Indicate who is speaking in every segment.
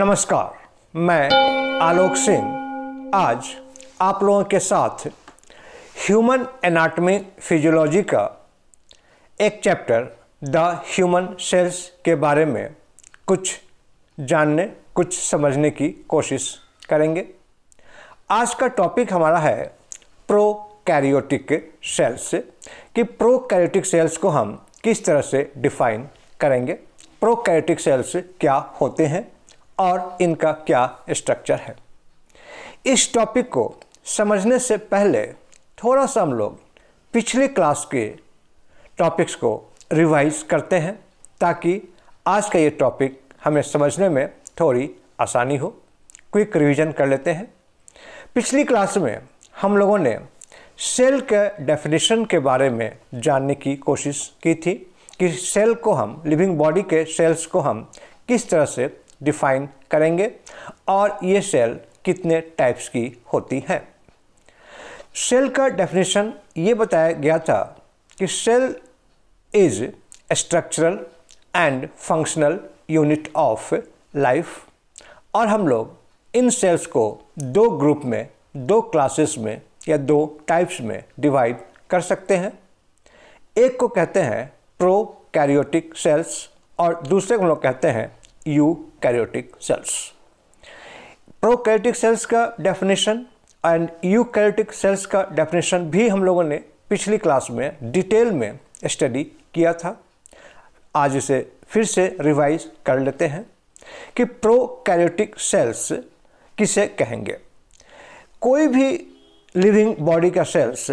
Speaker 1: नमस्कार मैं आलोक सिंह आज आप लोगों के साथ ह्यूमन एनाटमी फिजियोलॉजी का एक चैप्टर द ह्यूमन सेल्स के बारे में कुछ जानने कुछ समझने की कोशिश करेंगे आज का टॉपिक हमारा है प्रो कैरियोटिक सेल्स कि प्रो कैरियोटिक सेल्स को हम किस तरह से डिफाइन करेंगे प्रो कैरियोटिक सेल्स क्या होते हैं और इनका क्या स्ट्रक्चर है इस टॉपिक को समझने से पहले थोड़ा सा हम लोग पिछले क्लास के टॉपिक्स को रिवाइज करते हैं ताकि आज का ये टॉपिक हमें समझने में थोड़ी आसानी हो क्विक रिवीजन कर लेते हैं पिछली क्लास में हम लोगों ने सेल के डेफिनेशन के बारे में जानने की कोशिश की थी कि सेल को हम लिविंग बॉडी के सेल्स को हम किस तरह से डिफाइन करेंगे और ये सेल कितने टाइप्स की होती हैं सेल का डेफिनेशन ये बताया गया था कि cell is structural and functional unit of life और हम लोग इन सेल्स को दो ग्रुप में दो क्लासेस में या दो टाइप्स में डिवाइड कर सकते हैं एक को कहते हैं प्रो कैरियोटिक सेल्स और दूसरे को लोग कहते हैं यूकैरियोटिक सेल्स प्रोकैरियोटिक सेल्स का डेफिनेशन एंड यूकैरियोटिक सेल्स का डेफिनेशन भी हम लोगों ने पिछली क्लास में डिटेल में स्टडी किया था आज इसे फिर से रिवाइज कर लेते हैं कि प्रोकैरियोटिक सेल्स किसे कहेंगे कोई भी लिविंग बॉडी का सेल्स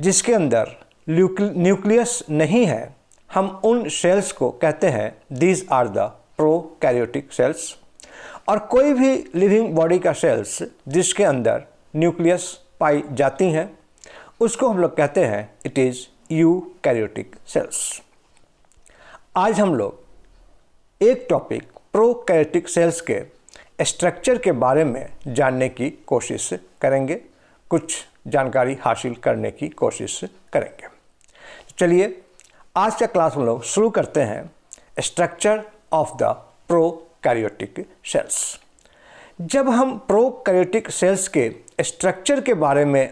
Speaker 1: जिसके अंदर न्यूक्लियस नहीं है हम उन सेल्स को कहते हैं these are the prokaryotic cells और कोई भी लिविंग बॉडी का सेल्स जिसके अंदर न्यूक्लियस पाई जाती हैं उसको हम लोग कहते हैं it is eukaryotic cells आज हम लोग एक टॉपिक प्रोकैरियोटिक सेल्स के स्ट्रक्चर के बारे में जानने की कोशिश करेंगे कुछ जानकारी हासिल करने की कोशिश करेंगे चलिए आज का क्लास हम लोग शुरू करते हैं structure of the prokaryotic cells जब हम प्रोकैरियोटिक सेल्स के स्ट्रक्चर के बारे में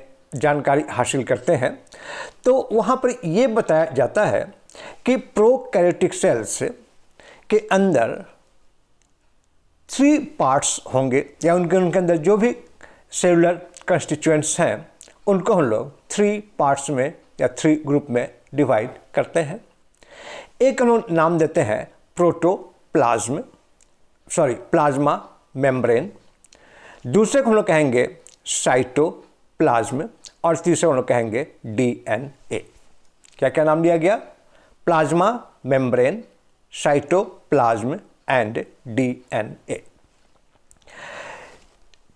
Speaker 1: जानकारी हासिल करते हैं तो वहाँ पर ये बताया जाता है कि प्रोकैरियोटिक सेल्स के अंदर थ्री पार्ट्स होंगे या उनके उनके अंदर जो भी सेलुलर कंस्टिट्यूएंट्स हैं उनको हम लोग थ्री पार्ट्स में या थ्री ग्रुप में डिवाइड करते हैं एक हम नाम देते हैं protoplasm sorry plasma membrane दूसरे को हम लोग कहेंगे साइटो प्लाज्म और तीसरे हम लोग कहेंगे डीएनए क्या क्या नाम दिया गया plasma membrane cytoplasm and DNA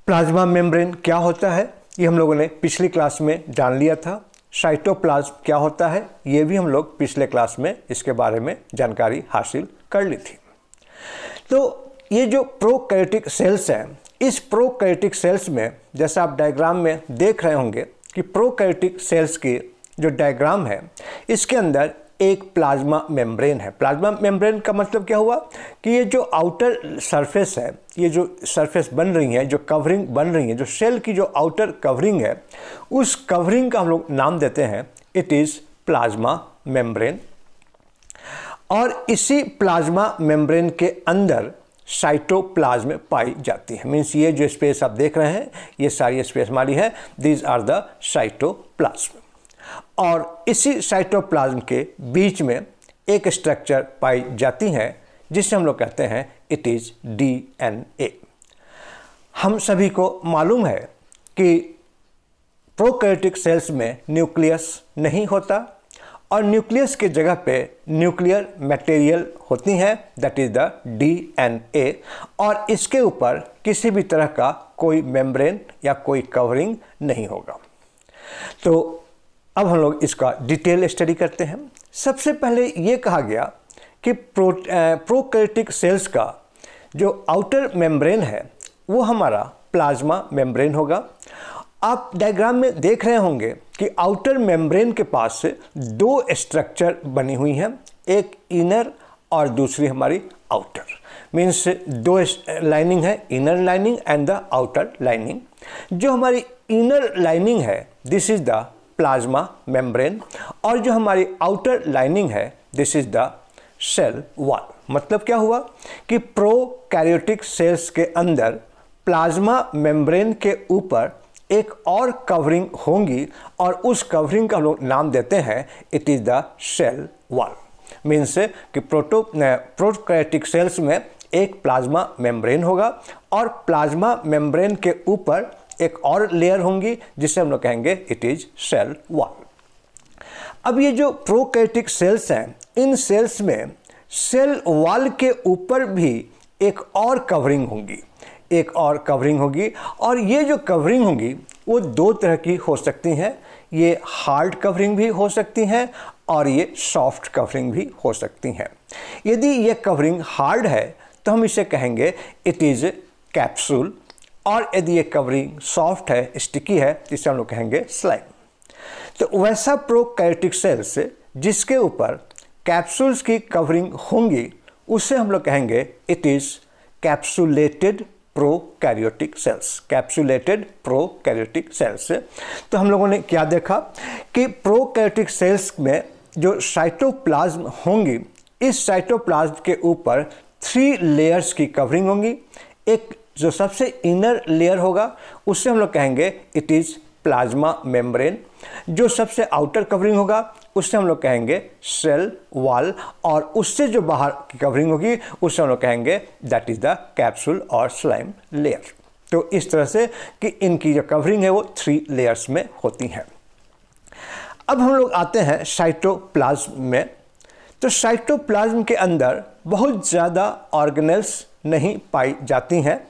Speaker 1: plasma membrane क्या होता है ये हम लोगों ने पिछली क्लास में जान लिया था साइटोप्लाज्म क्या होता है ये भी हम लोग पिछले क्लास में इसके बारे में जानकारी हासिल कर ली थी तो ये जो प्रोकैरियोटिक सेल्स हैं इस प्रोकैरियोटिक सेल्स में जैसा आप डायग्राम में देख रहे होंगे कि प्रोकैरियोटिक सेल्स की जो डायग्राम है इसके अंदर एक प्लाज्मा मेम्ब्रेन है प्लाज्मा मेम्ब्रेन का मतलब क्या हुआ कि ये जो आउटर सरफेस है ये जो सरफेस बन रही है जो कवरिंग बन रही है जो सेल की जो आउटर कवरिंग है उस कवरिंग का हम लोग नाम देते हैं इट इज़ प्लाज्मा मेम्ब्रेन और इसी प्लाज्मा मेम्ब्रेन के अंदर साइटोप्लाज्म पाई जाती है मीन्स ये जो स्पेस आप देख रहे हैं ये सारी स्पेस हमारी है दीज आर द साइटोप्लाज्म और इसी साइटोप्लाज्म के बीच में एक स्ट्रक्चर पाई जाती है जिसे हम लोग कहते हैं इट इज़ डीएनए हम सभी को मालूम है कि प्रोकैरियोटिक सेल्स में न्यूक्लियस नहीं होता और न्यूक्लियस के जगह पे न्यूक्लियर मटेरियल होती हैं दैट इज़ द डीएनए और इसके ऊपर किसी भी तरह का कोई मेम्ब्रेन या कोई कवरिंग नहीं होगा तो अब हम लोग इसका डिटेल स्टडी करते हैं सबसे पहले ये कहा गया कि प्रो प्रोकैरियोटिक सेल्स का जो आउटर मेम्ब्रेन है वो हमारा प्लाज्मा मेम्ब्रेन होगा आप डायग्राम में देख रहे होंगे कि आउटर मेम्ब्रेन के पास से दो स्ट्रक्चर बनी हुई हैं एक इनर और दूसरी हमारी आउटर मीन्स दो लाइनिंग है inner lining and the outer lining जो हमारी इनर लाइनिंग है this is the plasma membrane और जो हमारी आउटर लाइनिंग है this is the cell wall मतलब क्या हुआ कि प्रो कैरियोटिक सेल्स के अंदर प्लाज्मा मेम्ब्रेन के ऊपर एक और कवरिंग होंगी और उस कवरिंग का हम लोग नाम देते हैं it is the cell wall means कि प्रोटो प्रोटोक्रेटिक सेल्स में एक प्लाज्मा मेम्ब्रेन होगा और प्लाज्मा मेम्ब्रेन के ऊपर एक और लेयर होंगी जिसे हम लोग कहेंगे इट इज़ सेल वॉल अब ये जो प्रोकैटिक सेल्स हैं इन सेल्स में सेल वॉल के ऊपर भी एक और कवरिंग होंगी एक और कवरिंग होगी और ये जो कवरिंग होगी वो दो तरह की हो सकती हैं ये हार्ड कवरिंग भी हो सकती हैं और ये सॉफ्ट कवरिंग भी हो सकती हैं यदि ये कवरिंग हार्ड है तो हम इसे कहेंगे इट इज़ कैप्सूल और यदि ये कवरिंग सॉफ्ट है स्टिकी है तो इसे हम लोग कहेंगे स्लाइम तो वैसा प्रोकैरियोटिक सेल्स जिसके ऊपर कैप्सूल्स की कवरिंग होंगी उसे हम लोग कहेंगे it is capsulated prokaryotic cells capsulated prokaryotic cells तो हम लोगों ने क्या देखा कि प्रोकैरियोटिक सेल्स में जो साइटोप्लाज्म होंगी इस साइटोप्लाज्म के ऊपर थ्री लेयर्स की कवरिंग होंगी एक जो सबसे इनर लेयर होगा उससे हम लोग कहेंगे इट इज़ प्लाज्मा मेम्ब्रेन जो सबसे आउटर कवरिंग होगा उससे हम लोग कहेंगे सेल वॉल और उससे जो बाहर की कवरिंग होगी उससे हम लोग कहेंगे दैट इज़ द कैप्सूल और स्लाइम लेयर तो इस तरह से कि इनकी जो कवरिंग है वो थ्री लेयर्स में होती हैं अब हम लोग आते हैं साइटोप्लाज्म में तो साइटोप्लाज्म के अंदर बहुत ज़्यादा ऑर्गेनल्स नहीं पाई जाती हैं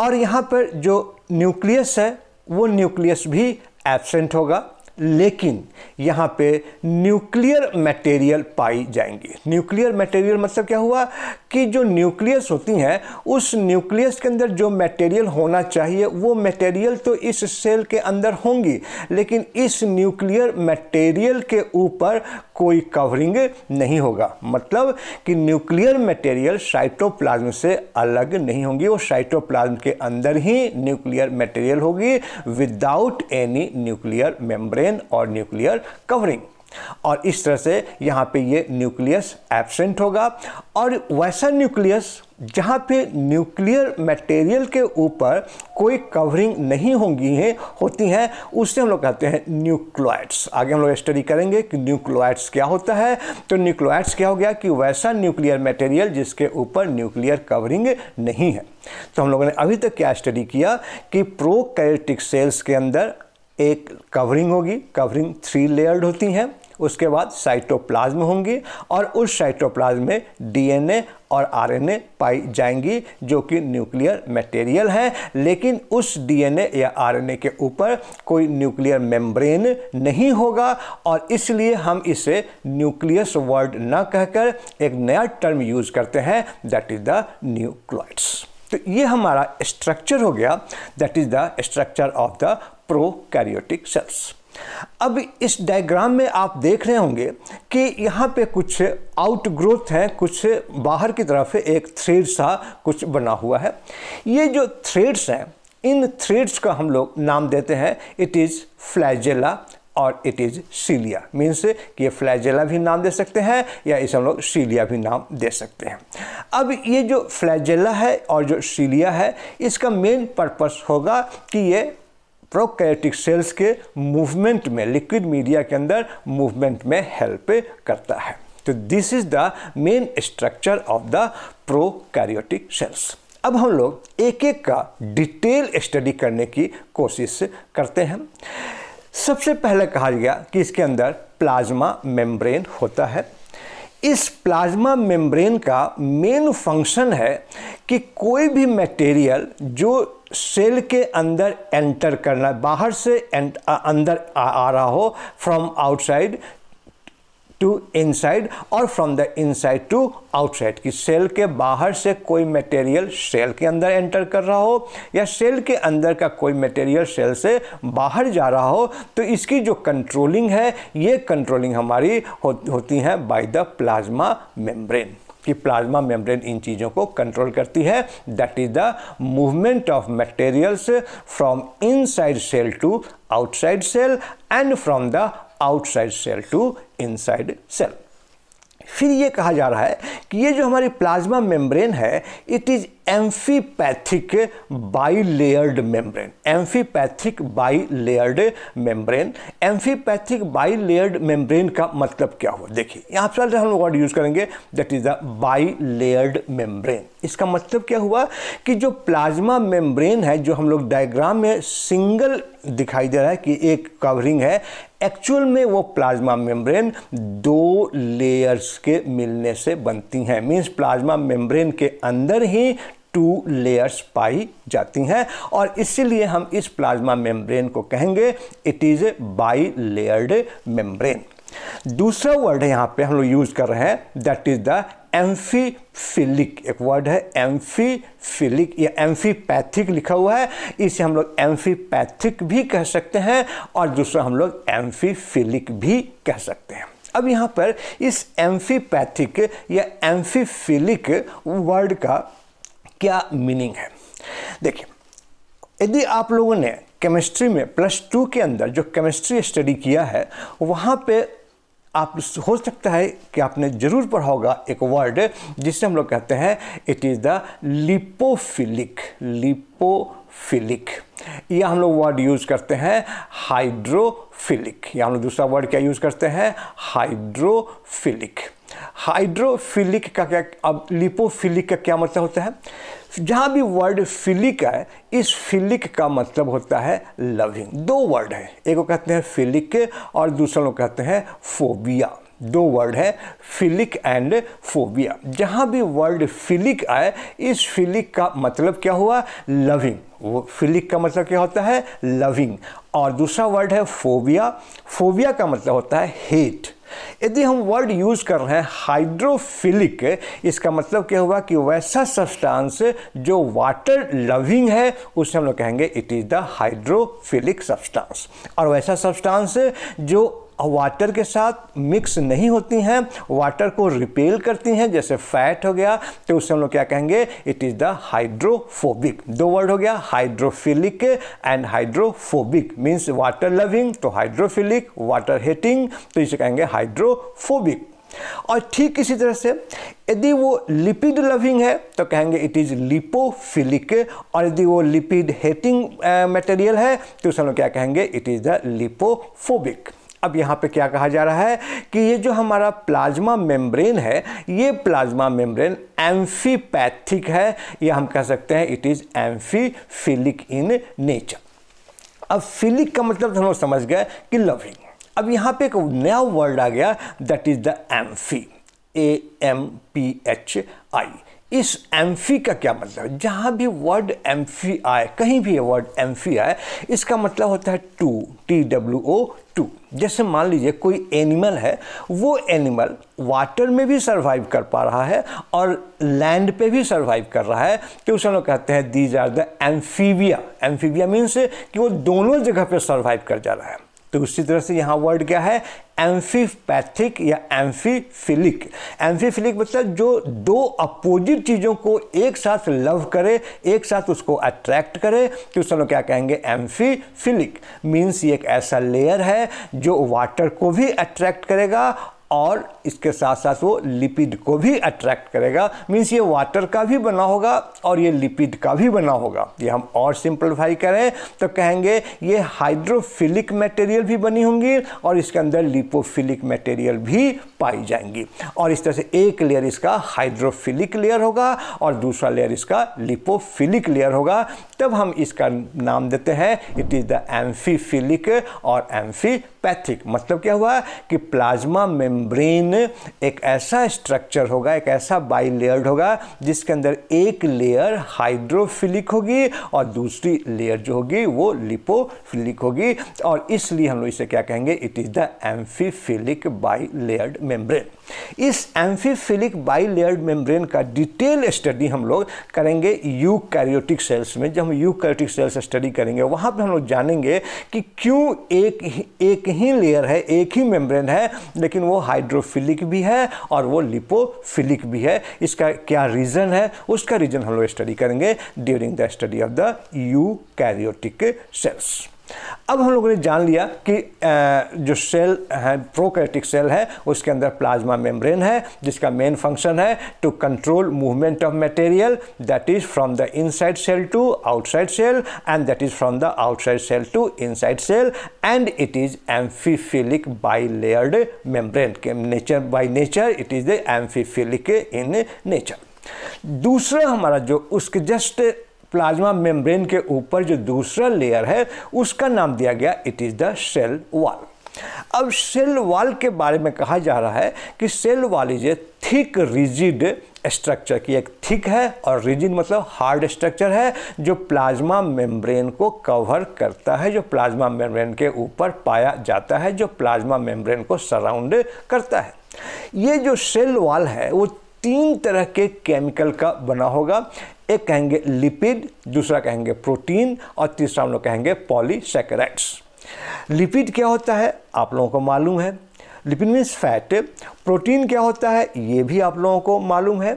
Speaker 1: और यहाँ पर जो न्यूक्लियस है वो न्यूक्लियस भी एबसेंट होगा लेकिन यहाँ पे न्यूक्लियर मटेरियल पाई जाएंगी न्यूक्लियर मटेरियल मतलब क्या हुआ कि जो न्यूक्लियस होती हैं उस न्यूक्लियस के अंदर जो मटेरियल होना चाहिए वो मटेरियल तो इस सेल के अंदर होंगी लेकिन इस न्यूक्लियर मटेरियल के ऊपर कोई कवरिंग नहीं होगा मतलब कि न्यूक्लियर मटेरियल साइटोप्लाज्म से अलग नहीं होंगी वो साइटोप्लाज्म के अंदर ही न्यूक्लियर मटेरियल होगी विदाउट एनी न्यूक्लियर मेम्ब्रेन और न्यूक्लियर कवरिंग और इस तरह से यहाँ पे ये न्यूक्लियस एबसेंट होगा और वैसा न्यूक्लियस जहाँ पे न्यूक्लियर मटेरियल के ऊपर कोई कवरिंग नहीं होंगी हैं होती हैं उससे हम लोग कहते हैं न्यूक्लोइड्स आगे हम लोग स्टडी करेंगे कि न्यूक्लोइड्स क्या होता है तो न्यूक्लोइड्स क्या हो गया कि वैसा न्यूक्लियर मटेरियल जिसके ऊपर न्यूक्लियर कवरिंग नहीं है तो हम लोगों ने अभी तक क्या स्टडी किया कि प्रोकैरियोटिक सेल्स के अंदर एक कवरिंग होगी कवरिंग थ्री लेयर्ड होती हैं उसके बाद साइटोप्लाज्म होंगी और उस साइटोप्लाज्म में डीएनए और आरएनए पाई जाएंगी जो कि न्यूक्लियर मटेरियल है लेकिन उस डीएनए या आरएनए के ऊपर कोई न्यूक्लियर मेम्ब्रेन नहीं होगा और इसलिए हम इसे न्यूक्लियस वर्ड ना कहकर एक नया टर्म यूज करते हैं दैट इज़ द न्यूक्लॉइड्स तो ये हमारा स्ट्रक्चर हो गया that is the structure of the prokaryotic cells अब इस डायग्राम में आप देख रहे होंगे कि यहाँ पे कुछ आउटग्रोथ हैं कुछ बाहर की तरफ एक थ्रेड सा कुछ बना हुआ है ये जो थ्रेड्स हैं इन थ्रेड्स का हम लोग नाम देते हैं इट इज़ फ्लैजेला और इट इज़ सीलिया मीन्स कि ये फ्लैजेला भी नाम दे सकते हैं या इसे हम लोग सीलिया भी नाम दे सकते हैं अब ये जो फ्लैजेला है और जो सीलिया है इसका मेन पर्पस होगा कि ये प्रोकैरियोटिक सेल्स के मूवमेंट में लिक्विड मीडिया के अंदर मूवमेंट में हेल्प करता है तो this is the main structure of the prokaryotic cells अब हम लोग एक एक का डिटेल स्टडी करने की कोशिश करते हैं सबसे पहले कहा गया कि इसके अंदर प्लाज्मा मेम्ब्रेन होता है इस प्लाज्मा मेम्ब्रेन का मेन फंक्शन है कि कोई भी मटेरियल जो सेल के अंदर एंटर करना है बाहर से एंट, आ, अंदर आ, आ रहा हो फ्रॉम आउटसाइड टू इनसाइड और from the inside to outside कि सेल के बाहर से कोई मटेरियल सेल के अंदर एंटर कर रहा हो या सेल के अंदर का कोई मटेरियल सेल से बाहर जा रहा हो तो इसकी जो कंट्रोलिंग है ये कंट्रोलिंग हमारी हो, होती है बाय द प्लाज्मा मेम्ब्रेन कि प्लाज्मा मेम्ब्रेन इन चीज़ों को कंट्रोल करती है that is the movement of materials from inside cell to outside cell and from the outside cell to inside cell फिर ये कहा जा रहा है कि ये जो हमारी प्लाज्मा मेम्ब्रेन है it is amphipathic bilayered membrane amphipathic bilayered membrane amphipathic bilayered membrane का मतलब क्या हुआ देखिए यहाँ पर हम लोग वर्ड यूज़ करेंगे that is the bilayered membrane इसका मतलब क्या हुआ कि जो प्लाज्मा मेम्ब्रेन है जो हम लोग डायग्राम में सिंगल दिखाई दे रहा है कि एक कवरिंग है एक्चुअल में वो प्लाज्मा मेम्ब्रेन दो लेयर्स के मिलने से बनती हैं मीन्स प्लाज्मा मेम्ब्रेन के अंदर ही टू लेयर्स पाई जाती हैं और इसीलिए हम इस प्लाज्मा मेम्ब्रेन को कहेंगे it is a bilayered membrane दूसरा वर्ड यहाँ पे हम लोग यूज़ कर रहे हैं दैट इज़ द एम्फीफिलिक एक वर्ड है एम्फीफिलिक या एम्फीपैथिक लिखा हुआ है इसे हम लोग एम्फीपैथिक भी कह सकते हैं और दूसरा हम लोग एम्फीफिलिक भी कह सकते हैं अब यहाँ पर इस एम्फीपैथिक या एम्फीफिलिक वर्ड का क्या मीनिंग है देखिए यदि आप लोगों ने केमिस्ट्री में प्लस टू के अंदर जो केमिस्ट्री स्टडी किया है वहाँ पे आप हो सकता है कि आपने ज़रूर पढ़ा होगा एक वर्ड जिसे हम लोग कहते हैं it is the lipophilic lipo hydrophilic यह हम लोग वर्ड यूज़ करते हैं हाइड्रोफिलिक या हम लोग दूसरा वर्ड क्या यूज़ करते हैं हाइड्रोफिलिक हाइड्रोफिलिक का क्या अब लिपोफिलिक का क्या मतलब होता है जहाँ भी वर्ड फिलिक है इस फिलिक का मतलब होता है लविंग दो वर्ड है एक को कहते हैं फिलिक और दूसरा लोग कहते हैं फोबिया दो वर्ड हैं फिलिक एंड फोबिया जहाँ भी वर्ड फिलिक आए इस फिलिक का मतलब क्या हुआ लविंग वो फिलिक का मतलब क्या होता है लविंग और दूसरा वर्ड है फोबिया फोबिया का मतलब होता है हेट यदि हम वर्ड यूज़ कर रहे हैं हाइड्रोफिलिक इसका मतलब क्या हुआ कि वैसा सब्सटेंस जो वाटर लविंग है उसे हम लोग कहेंगे it is the hydrophilic substance और वैसा सब्सटेंस जो वाटर के साथ मिक्स नहीं होती हैं वाटर को रिपेल करती हैं जैसे फैट हो गया तो उससे हम लोग क्या कहेंगे इट इज़ द हाइड्रोफोबिक दो वर्ड हो गया hydrophilic and hydrophobic means water loving तो हाइड्रोफिलिक वाटर हेटिंग तो इसे कहेंगे हाइड्रोफोबिक और ठीक इसी तरह से यदि वो लिपिड लविंग है तो कहेंगे इट इज़ लिपोफिलिक और यदि वो लिपिड हेटिंग मटेरियल है तो उस क्या कहेंगे इट इज़ द लिपोफोबिक अब यहाँ पे क्या कहा जा रहा है कि ये जो हमारा प्लाज्मा मेम्ब्रेन है ये प्लाज्मा मेम्ब्रेन एम्फीपैथिक है या हम कह सकते हैं it is amphiphilic in nature अब फिलिक का मतलब तो हम लोग समझ गए कि लविंग अब यहाँ पे एक नया वर्ड आ गया that is the amphi A M P H I इस एम्फी का क्या मतलब है जहाँ भी वर्ड एम्फी आए कहीं भी वर्ड एम्फी आए इसका मतलब होता है two T W O two जैसे मान लीजिए कोई एनिमल है वो एनिमल वाटर में भी सरवाइव कर पा रहा है और लैंड पे भी सरवाइव कर रहा है तो उसे लोग कहते हैं these are the amphibia amphibia means कि वो दोनों जगह पे सरवाइव कर जा रहा है तो उसी तरह से यहाँ वर्ड क्या है एम्फीपैथिक या एम्फीफिलिक एम्फीफिलिक मतलब जो दो अपोजिट चीज़ों को एक साथ लव करे एक साथ उसको अट्रैक्ट करे तो उस समय क्या कहेंगे एम्फीफिलिक मीन्स ये एक ऐसा लेयर है जो वाटर को भी अट्रैक्ट करेगा और इसके साथ साथ वो लिपिड को भी अट्रैक्ट करेगा मीन्स ये वाटर का भी बना होगा और ये लिपिड का भी बना होगा ये हम और सिंप्लीफाई करें तो कहेंगे ये हाइड्रोफिलिक मटेरियल भी बनी होंगी और इसके अंदर लिपोफिलिक मटेरियल भी पाई जाएंगी और इस तरह से एक लेयर इसका हाइड्रोफिलिक लेयर होगा और दूसरा लेयर इसका लिपोफिलिक लेयर होगा तब हम इसका नाम देते हैं इट इज़ द एम्फीफिलिक और एम्फीपैथिक मतलब क्या हुआ कि प्लाज्मा मेम्ब्रेन एक ऐसा स्ट्रक्चर होगा एक ऐसा बाई लेयर्ड होगा जिसके अंदर एक लेयर हाइड्रोफिलिक होगी और दूसरी लेयर जो होगी वो लिपोफिलिक होगी और इसलिए हम लोग इसे क्या कहेंगे it is the amphiphilic bilayered membrane इस एम्फीफिलिक बाईलेयर्ड मेम्ब्रेन का डिटेल स्टडी हम लोग करेंगे यूकैरियोटिक सेल्स में जब हम यूकैरियोटिक सेल्स स्टडी करेंगे वहाँ पे हम लोग जानेंगे कि क्यों एक ही एक ही लेयर है एक ही मेम्ब्रेन है लेकिन वो हाइड्रोफिलिक भी है और वो लिपोफिलिक भी है इसका क्या रीज़न है उसका रीज़न हम लोग स्टडी करेंगे during the study of the karyotic cells अब हम लोगों ने जान लिया कि जो सेल है प्रोकैटिक सेल है उसके अंदर प्लाज्मा मेम्ब्रेन है जिसका मेन फंक्शन है to control movement of material that is from the inside cell to outside cell and that is from the outside cell to inside cell and it is amphiphilic bilayered membrane के nature by nature it is the amphiphilic in nature दूसरा हमारा जो उसके just plasma membrane के ऊपर जो दूसरा layer है उसका नाम दिया गया it is the cell wall अब सेल वॉल के बारे में कहा जा रहा है कि cell wall is a thick rigid structure की एक थिक है और रिजिड मतलब हार्ड स्ट्रक्चर है जो प्लाज्मा मेम्ब्रेन को कवर करता है जो प्लाज्मा मेम्ब्रेन के ऊपर पाया जाता है जो प्लाज्मा मेम्ब्रेन को सराउंड करता है ये जो सेल वॉल है वो तीन तरह के केमिकल का बना होगा एक कहेंगे लिपिड दूसरा कहेंगे प्रोटीन और तीसरा हम लोग कहेंगे पॉलीसेकेराइड्स लिपिड क्या होता है आप लोगों को मालूम है लिपिन मीन्स फैट प्रोटीन क्या होता है ये भी आप लोगों को मालूम है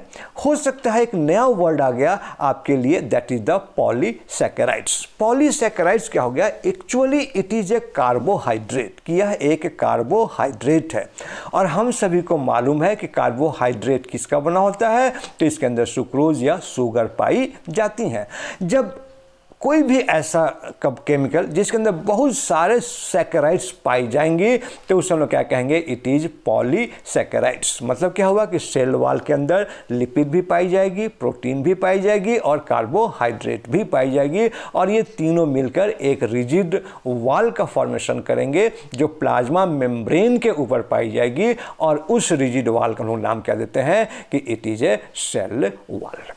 Speaker 1: हो सकता है एक नया वर्ड आ गया आपके लिए that is the polysaccharides polysaccharides क्या हो गया actually it is a carbohydrate कि यह एक कार्बोहाइड्रेट है और हम सभी को मालूम है कि कार्बोहाइड्रेट किसका बना होता है तो इसके अंदर सुक्रोज या शुगर पाई जाती हैं जब कोई भी ऐसा कब केमिकल जिसके अंदर बहुत सारे सेकेराइट्स पाई जाएंगी तो उसे हम लोग क्या कहेंगे इट इज़ पॉलीसेकेराइड्स मतलब क्या हुआ कि सेल वाल के अंदर लिपिड भी पाई जाएगी प्रोटीन भी पाई जाएगी और कार्बोहाइड्रेट भी पाई जाएगी और ये तीनों मिलकर एक रिजिड वाल का फॉर्मेशन करेंगे जो प्लाज्मा मेम्ब्रेन के ऊपर पाई जाएगी और उस रिजिड वाल का हम नाम क्या देते हैं कि it is A cell wall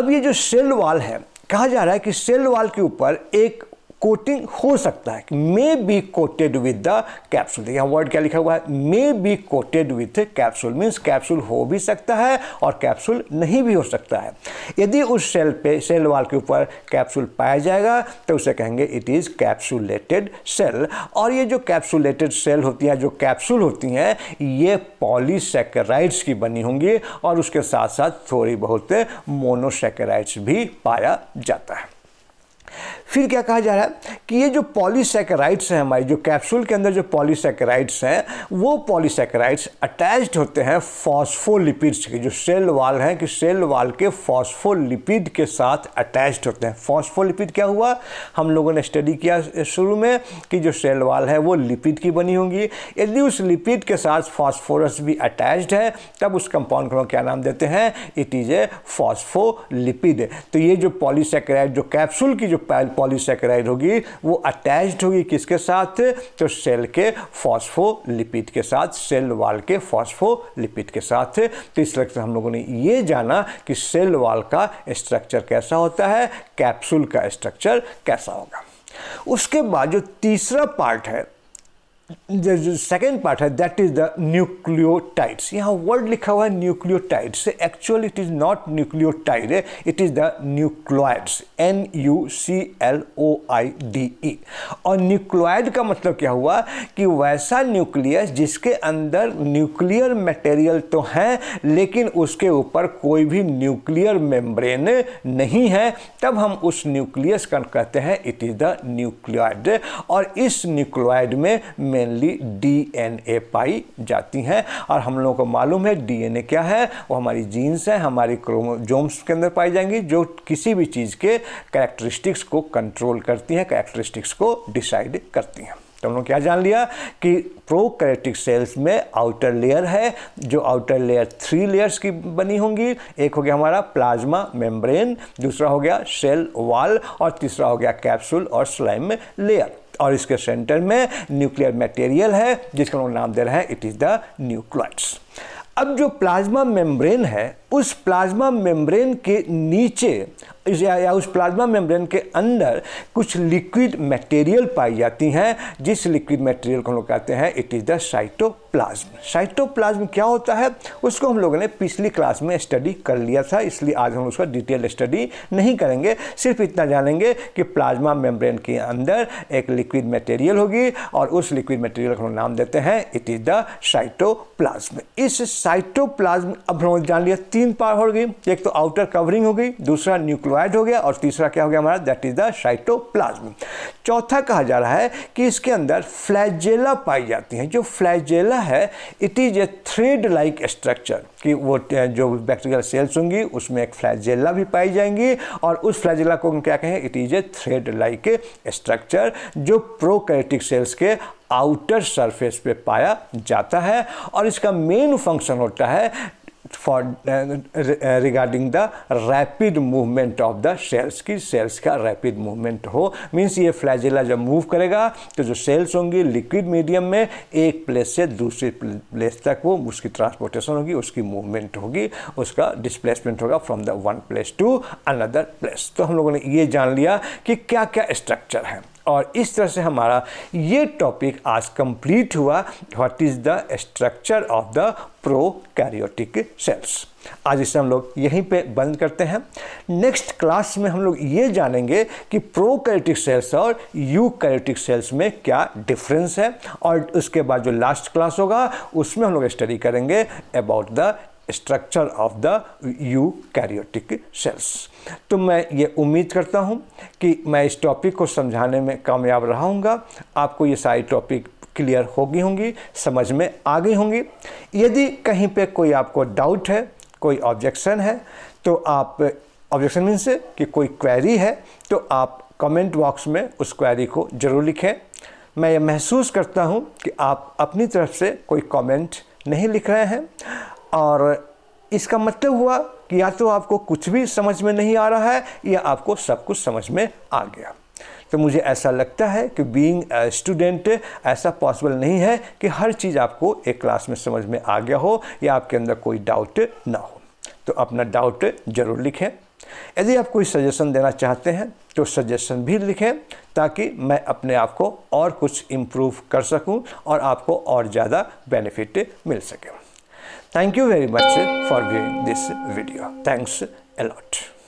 Speaker 1: अब ये जो सेल वाल है कहा जा रहा है कि सेल वाल के ऊपर एक कोटिंग हो सकता है may be coated with the capsule यहाँ वर्ड क्या लिखा हुआ है may be coated with capsule means capsule हो भी सकता है और कैप्सूल नहीं भी हो सकता है यदि उस सेल पे सेल वाल के ऊपर कैप्सूल पाया जाएगा तो उसे कहेंगे इट इज़ कैप्सुलेटेड सेल और ये जो कैप्सुलेटेड सेल होती हैं जो कैप्सूल होती हैं ये पॉलीसेकेराइड्स की बनी होंगी और उसके साथ साथ थोड़ी बहुत मोनोसेकेराइड्स भी पाया जाता है फिर क्या कहा जा रहा है कि ये जो पॉलीसेकेराइड्स हैं हमारी जो कैप्सूल के अंदर जो पॉलीसेकेराइड्स हैं वो पॉलीसेकेराइड्स अटैच्ड होते हैं फॉस्फोलिपिड्स के जो सेल वाल हैं कि सेल वाल के फॉस्फोलिपिड के साथ अटैच्ड होते हैं फॉस्फोलिपिड क्या हुआ हम लोगों ने स्टडी किया शुरू में कि जो सेल वाल है वो लिपिड की बनी होंगी यदि उस लिपिड के साथ फॉस्फोरस भी अटैच्ड है तब उस कंपाउंड को क्या नाम देते हैं इट इज़ ए फॉस्फोलिपिड तो ये जो पॉलीसेकेराइड जो कैप्सूल की जो पॉलीसेक्राइड होगी वो अटैच्ड होगी किसके साथ तो सेल के फॉस्फोलिपिड के साथ सेल वाल के फॉस्फोलिपिड के साथ तो इस तरह से हम लोगों ने ये जाना कि सेल वाल का स्ट्रक्चर कैसा होता है कैप्सूल का स्ट्रक्चर कैसा होगा उसके बाद जो तीसरा पार्ट है जो सेकेंड पार्ट है दैट इज द न्यूक्लियोटाइड्स यहाँ वर्ड लिखा हुआ है nucleotides actually it is not nucleotide it is the nucleoids N U C L O I D E और न्यूक्लोइड का मतलब क्या हुआ कि वैसा न्यूक्लियस जिसके अंदर न्यूक्लियर मटेरियल तो है लेकिन उसके ऊपर कोई भी न्यूक्लियर मेम्ब्रेन नहीं है तब हम उस न्यूक्लियस का कहते हैं इट इज द न्यूक्लियॉइड और इस न्यूक्लोइड में मेनली डीएनए पाई जाती हैं और हम लोगों को मालूम है डीएनए क्या है वो हमारी जीन्स हैं हमारी क्रोमोजोम्स के अंदर पाई जाएंगी जो किसी भी चीज़ के कैरेक्टरिस्टिक्स को कंट्रोल करती हैं कैरेक्टरिस्टिक्स को डिसाइड करती हैं तो हम लोग क्या जान लिया कि प्रोकैरियोटिक सेल्स में आउटर लेयर है जो आउटर लेयर थ्री लेयर्स की बनी होंगी एक हो गया हमारा प्लाज्मा मेम्ब्रेन दूसरा हो गया सेल वॉल और तीसरा हो गया कैप्सूल और स्लाइम लेयर और इसके सेंटर में न्यूक्लियर मटेरियल है जिसका हम नाम दे रहे हैं इट इज़ द न्यूक्लॉइड्स अब जो प्लाज्मा मेम्ब्रेन है उस प्लाज्मा मेम्ब्रेन के नीचे या, या उस प्लाज्मा मेम्ब्रेन के अंदर कुछ लिक्विड मटेरियल पाई जाती हैं जिस लिक्विड मटेरियल को हम लोग कहते हैं it is the cytoplasm cytoplasm क्या होता है उसको हम लोगों ने पिछली क्लास में स्टडी कर लिया था इसलिए आज हम उसका डिटेल स्टडी नहीं करेंगे सिर्फ इतना जानेंगे कि प्लाज्मा मेम्ब्रेन के अंदर एक लिक्विड मटेरियल होगी और उस लिक्विड मटेरियल को हम नाम देते हैं इट इज़ द साइटोप्लाज्म इस साइटोप्लाज्म अब हम जान लिया तीन पार हो गई एक तो आउटर कवरिंग हो गई दूसरा न्यूक्लोइड हो गया और तीसरा क्या हो गया हमारा दैट इज द साइटोप्लाज्म चौथा कहा जा रहा है कि इसके अंदर फ्लैजेला पाई जाती हैं जो फ्लैजेला है it is a thread like structure कि वो जो बैक्टीरियल सेल्स होंगी उसमें एक फ्लैजेला भी पाई जाएंगी और उस फ्लैजेला को हम क्या कहें it is a thread like structure जो प्रोकैरियोटिक सेल्स के आउटर सरफेस पे पाया जाता है और इसका मेन फंक्शन होता है for regarding the rapid movement of the cells की सेल्स का रैपिड मूवमेंट हो मीन्स ये फ्लैजिला जब मूव करेगा तो जो सेल्स होंगी लिक्विड मीडियम में एक प्लेस से दूसरी प्लेस तक वो उसकी ट्रांसपोर्टेशन होगी उसकी मूवमेंट होगी उसका डिस्प्लेसमेंट होगा from the one place to another place तो हम लोगों ने ये जान लिया कि क्या क्या स्ट्रक्चर है और इस तरह से हमारा ये टॉपिक आज कंप्लीट हुआ what is the structure of the prokaryotic cells आज इसे हम लोग यहीं पे बंद करते हैं नेक्स्ट क्लास में हम लोग ये जानेंगे कि प्रो कैरियोटिक सेल्स और यू कैरियोटिक सेल्स में क्या डिफरेंस है और उसके बाद जो लास्ट क्लास होगा उसमें हम लोग स्टडी करेंगे about the structure of the eukaryotic cells तो मैं ये उम्मीद करता हूँ कि मैं इस टॉपिक को समझाने में कामयाब रहूँगा आपको ये सारी टॉपिक क्लियर होगी होंगी समझ में आ गई होंगी यदि कहीं पे कोई आपको डाउट है कोई ऑब्जेक्शन है तो आप ऑब्जेक्शन से कि कोई क्वेरी है तो आप कमेंट बॉक्स में उस क्वेरी को ज़रूर लिखें मैं ये महसूस करता हूँ कि आप अपनी तरफ से कोई कमेंट नहीं लिख रहे हैं और इसका मतलब हुआ कि या तो आपको कुछ भी समझ में नहीं आ रहा है या आपको सब कुछ समझ में आ गया तो मुझे ऐसा लगता है कि बीइंग स्टूडेंट ऐसा पॉसिबल नहीं है कि हर चीज़ आपको एक क्लास में समझ में आ गया हो या आपके अंदर कोई डाउट ना हो तो अपना डाउट जरूर लिखें यदि आप कोई सजेशन देना चाहते हैं तो सजेशन भी लिखें ताकि मैं अपने आप को और कुछ इम्प्रूव कर सकूं और आपको और ज़्यादा बेनिफिट मिल सके Thank you very much for viewing this video. Thanks a lot.